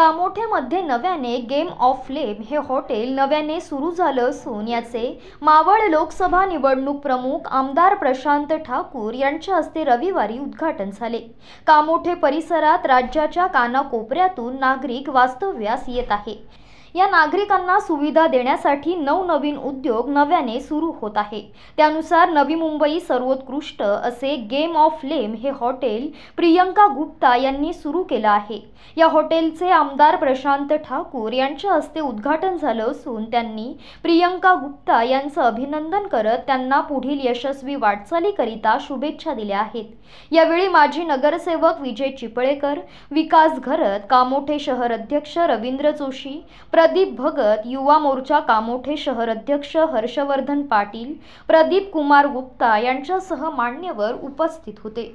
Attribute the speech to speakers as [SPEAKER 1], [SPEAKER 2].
[SPEAKER 1] कामोठेमध्ये नव्याने game of flame हे hotel नव्याने सुरू झालं असून याचे मावळ लोकसभा निवडणूक प्रमुख आमदार प्रशांत ठाकूर यांच्या हस्ते रविवारी उद्घाटन झाले कामोठे परिसरात राज्याच्या कानाकोपऱ्यातून नागरिक वास्तव्यास येत आहे या नागरिकांना सुविधा देण्यासाठी नवनवीन उद्योग नव्याने सुरू होत आहे त्यानुसार नवी मुंबई सर्वोत्कृष्ट असे गेम ऑफ लेम हे हॉटेल प्रियंका गुप्ता यांनी सुरू केलं आहे या हॉटेलचे आमदार प्रशांत ठाकूर यांच्या हस्ते उद्घाटन झालं असून त्यांनी प्रियंका गुप्ता यांचं अभिनंदन करत त्यांना पुढील यशस्वी वाटचालीकरिता शुभेच्छा दिल्या आहेत यावेळी माजी नगरसेवक विजय चिपळेकर विकास घरत कामोठे शहर अध्यक्ष रवींद्र जोशी प्रदीप भगत युवा मोर्चा कामोठे शहर अध्यक्ष हर्षवर्धन पाटील प्रदीप कुमार गुप्ता यांच्यासह मान्यवर उपस्थित
[SPEAKER 2] होते